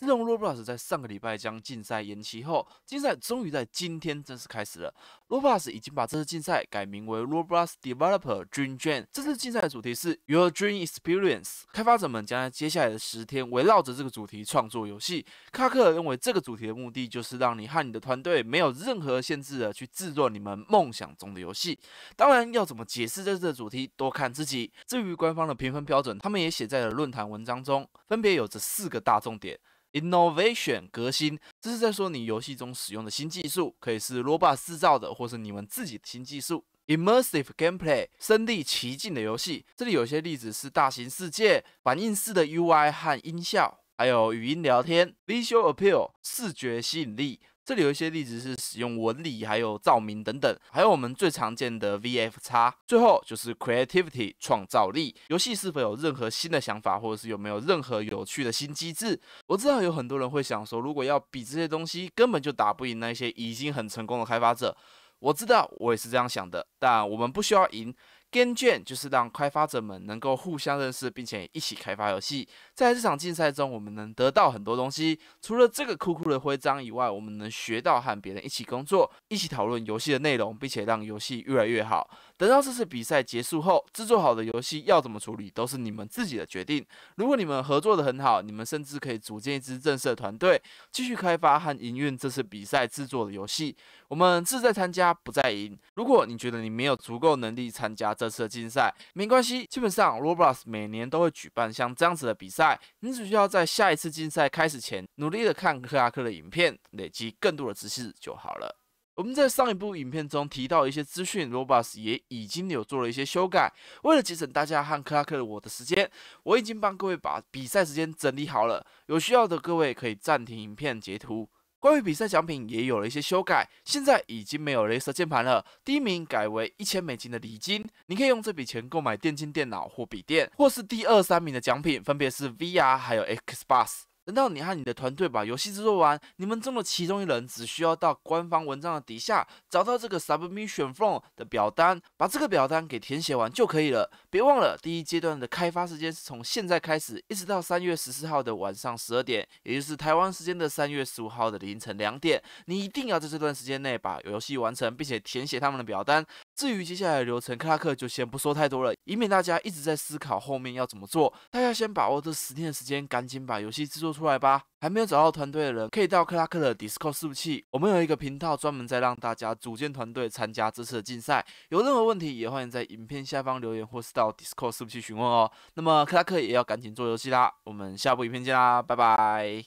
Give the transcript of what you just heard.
自从 Roblox 在上个礼拜将竞赛延期后，竞赛终于在今天正式开始了。Roblox 已经把这次竞赛改名为 Roblox Developer Dream Jam。这次竞赛的主题是 Your Dream Experience，开发者们将在接下来的十天围绕着这个主题创作游戏。卡克认为这个主题的目的就是让你和你的团队没有任何限制地去制作你们梦想中的游戏。当然，要怎么解释这次的主题，多看自己。至于官方的评分标准，他们也写在了论坛文章中，分别有着四个大重点。innovation 革新，这是在说你游戏中使用的新技术，可以是 r o b o t 制造的，或是你们自己的新技术。immersive gameplay 身临其境的游戏，这里有些例子是大型世界、反应式的 UI 和音效。还有语音聊天，Visual Appeal 视觉吸引力，这里有一些例子是使用纹理，还有照明等等，还有我们最常见的 VFX。最后就是 Creativity 创造力，游戏是否有任何新的想法，或者是有没有任何有趣的新机制？我知道有很多人会想说，如果要比这些东西，根本就打不赢那些已经很成功的开发者。我知道我也是这样想的，但我们不需要赢。Gen 卷就是让开发者们能够互相认识，并且一起开发游戏。在这场竞赛中，我们能得到很多东西。除了这个酷酷的徽章以外，我们能学到和别人一起工作，一起讨论游戏的内容，并且让游戏越来越好。等到这次比赛结束后，制作好的游戏要怎么处理，都是你们自己的决定。如果你们合作的很好，你们甚至可以组建一支正式的团队，继续开发和营运这次比赛制作的游戏。我们志在参加，不在赢。如果你觉得你没有足够能力参加，这次的竞赛没关系，基本上 Robus 每年都会举办像这样子的比赛，你只需要在下一次竞赛开始前努力的看克拉克的影片，累积更多的知识就好了。我们在上一部影片中提到一些资讯，Robus 也已经有做了一些修改，为了节省大家看克拉克的我的时间，我已经帮各位把比赛时间整理好了，有需要的各位可以暂停影片截图。关于比赛奖品也有了一些修改，现在已经没有镭射键盘了，第一名改为一千美金的礼金，你可以用这笔钱购买电竞电脑或笔电，或是第二三名的奖品分别是 VR 还有 Xbox。等到你和你的团队把游戏制作完，你们中的其中一人只需要到官方文章的底下找到这个 submission form 的表单，把这个表单给填写完就可以了。别忘了，第一阶段的开发时间是从现在开始，一直到三月十四号的晚上十二点，也就是台湾时间的三月十五号的凌晨两点。你一定要在这段时间内把游戏完成，并且填写他们的表单。至于接下来的流程，克拉克就先不说太多了，以免大家一直在思考后面要怎么做。大家先把握这十天的时间，赶紧把游戏制作出。出来吧！还没有找到团队的人可以到克拉克的 Discord 服务器，我们有一个频道专门在让大家组建团队参加这次的竞赛。有任何问题也欢迎在影片下方留言，或是到 Discord 服务器询问哦。那么克拉克也要赶紧做游戏啦，我们下部影片见啦，拜拜。